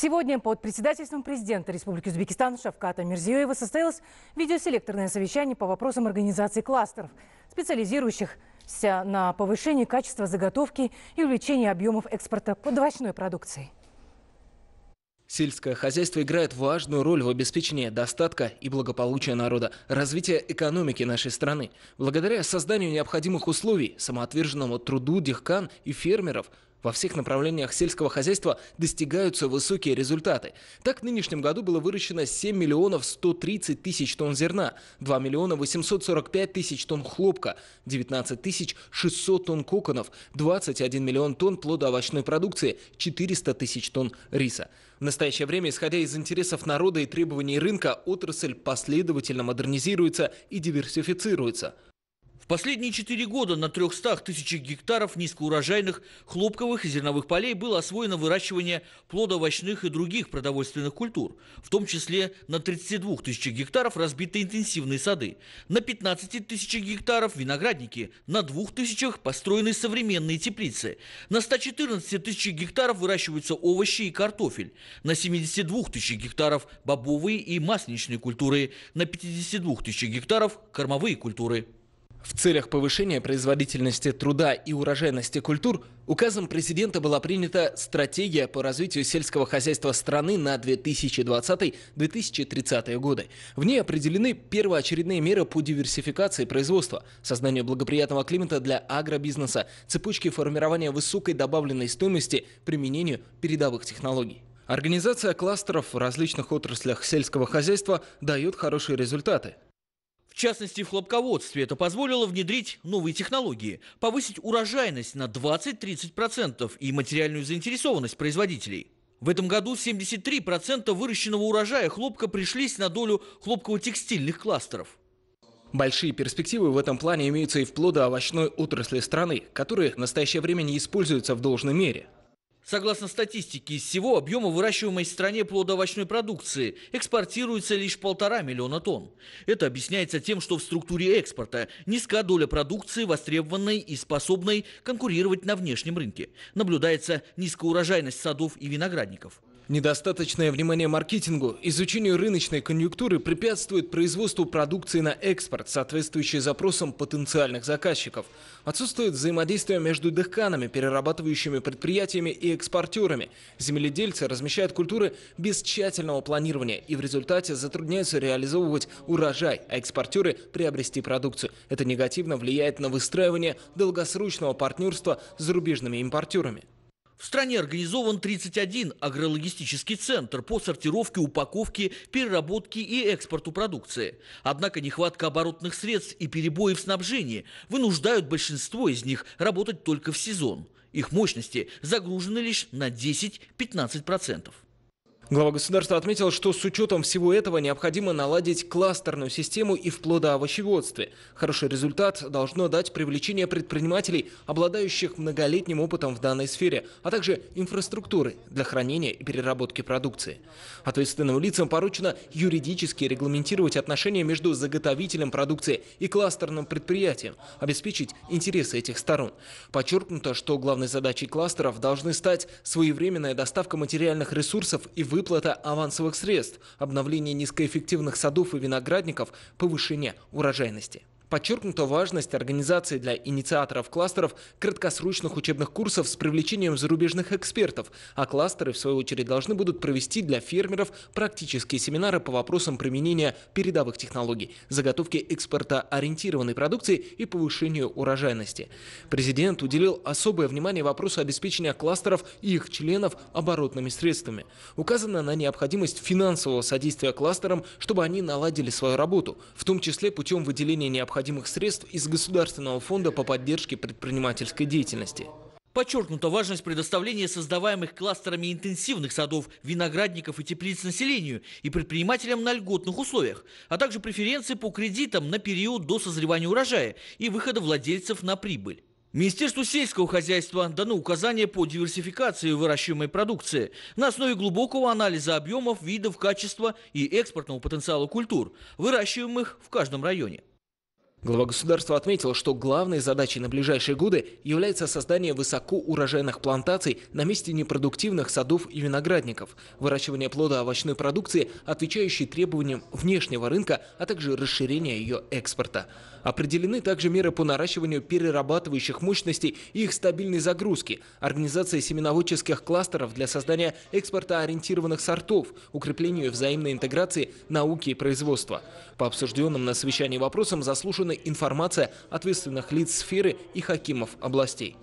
Сегодня под председательством президента Республики Узбекистан Шавката Мирзиёева состоялось видеоселекторное совещание по вопросам организации кластеров, специализирующихся на повышении качества заготовки и увеличении объемов экспорта подовощной продукции. Сельское хозяйство играет важную роль в обеспечении достатка и благополучия народа, развития экономики нашей страны. Благодаря созданию необходимых условий, самоотверженному труду дехкан и фермеров – во всех направлениях сельского хозяйства достигаются высокие результаты. Так, в нынешнем году было выращено 7 миллионов 130 тысяч тонн зерна, 2 миллиона 845 тысяч тонн хлопка, 19 тысяч 600 тонн коконов, 21 миллион тонн овощной продукции, 400 тысяч тонн риса. В настоящее время, исходя из интересов народа и требований рынка, отрасль последовательно модернизируется и диверсифицируется. Последние четыре года на 300 тысячах гектаров низкоурожайных хлопковых и зерновых полей было освоено выращивание плодовочных и других продовольственных культур. В том числе на 32 тысячах гектаров разбиты интенсивные сады, на 15 тысячах гектаров виноградники, на 2 тысячах построены современные теплицы, на 114 тысячах гектаров выращиваются овощи и картофель, на 72 тысячах гектаров бобовые и масличные культуры, на 52 тысячах гектаров кормовые культуры. В целях повышения производительности труда и урожайности культур указом президента была принята стратегия по развитию сельского хозяйства страны на 2020-2030 годы. В ней определены первоочередные меры по диверсификации производства, созданию благоприятного климата для агробизнеса, цепочки формирования высокой добавленной стоимости, применению передовых технологий. Организация кластеров в различных отраслях сельского хозяйства дает хорошие результаты частности в хлопководстве. Это позволило внедрить новые технологии, повысить урожайность на 20-30% и материальную заинтересованность производителей. В этом году 73% выращенного урожая хлопка пришлись на долю хлопково-текстильных кластеров. Большие перспективы в этом плане имеются и в плодово-овощной отрасли страны, которые в настоящее время не используются в должной мере. Согласно статистике, из всего объема выращиваемой в стране плодово-овощной продукции экспортируется лишь полтора миллиона тонн. Это объясняется тем, что в структуре экспорта низка доля продукции, востребованной и способной конкурировать на внешнем рынке. Наблюдается низкоурожайность садов и виноградников. Недостаточное внимание маркетингу, изучению рыночной конъюнктуры препятствует производству продукции на экспорт, соответствующей запросам потенциальных заказчиков. Отсутствует взаимодействие между дыхканами, перерабатывающими предприятиями и экспортерами. Земледельцы размещают культуры без тщательного планирования и в результате затрудняются реализовывать урожай, а экспортеры – приобрести продукцию. Это негативно влияет на выстраивание долгосрочного партнерства с зарубежными импортерами. В стране организован 31 агрологистический центр по сортировке, упаковке, переработке и экспорту продукции. Однако нехватка оборотных средств и перебои в снабжении вынуждают большинство из них работать только в сезон. Их мощности загружены лишь на 10-15%. Глава государства отметил, что с учетом всего этого необходимо наладить кластерную систему и в плодоовощеводстве. Хороший результат должно дать привлечение предпринимателей, обладающих многолетним опытом в данной сфере, а также инфраструктуры для хранения и переработки продукции. Ответственным лицам поручено юридически регламентировать отношения между заготовителем продукции и кластерным предприятием, обеспечить интересы этих сторон. Подчеркнуто, что главной задачей кластеров должны стать своевременная доставка материальных ресурсов и выплаты выплата авансовых средств, обновление низкоэффективных садов и виноградников, повышение урожайности. Подчеркнута важность организации для инициаторов кластеров краткосрочных учебных курсов с привлечением зарубежных экспертов, а кластеры, в свою очередь, должны будут провести для фермеров практические семинары по вопросам применения передовых технологий, заготовки экспортоориентированной продукции и повышению урожайности. Президент уделил особое внимание вопросу обеспечения кластеров и их членов оборотными средствами. Указано на необходимость финансового содействия кластерам, чтобы они наладили свою работу, в том числе путем выделения необходимых необходимых средств из Государственного фонда по поддержке предпринимательской деятельности. Подчеркнута важность предоставления создаваемых кластерами интенсивных садов, виноградников и теплиц населению и предпринимателям на льготных условиях, а также преференции по кредитам на период до созревания урожая и выхода владельцев на прибыль. Министерству сельского хозяйства дано указание по диверсификации выращиваемой продукции на основе глубокого анализа объемов, видов, качества и экспортного потенциала культур, выращиваемых в каждом районе. Глава государства отметил, что главной задачей на ближайшие годы является создание высокоурожайных плантаций на месте непродуктивных садов и виноградников, выращивание плода овощной продукции, отвечающей требованиям внешнего рынка, а также расширение ее экспорта. Определены также меры по наращиванию перерабатывающих мощностей и их стабильной загрузки, организация семеноводческих кластеров для создания экспортоориентированных сортов, укреплению взаимной интеграции науки и производства. По обсужденным на совещании вопросам заслушан информация ответственных лиц сферы и хакимов областей.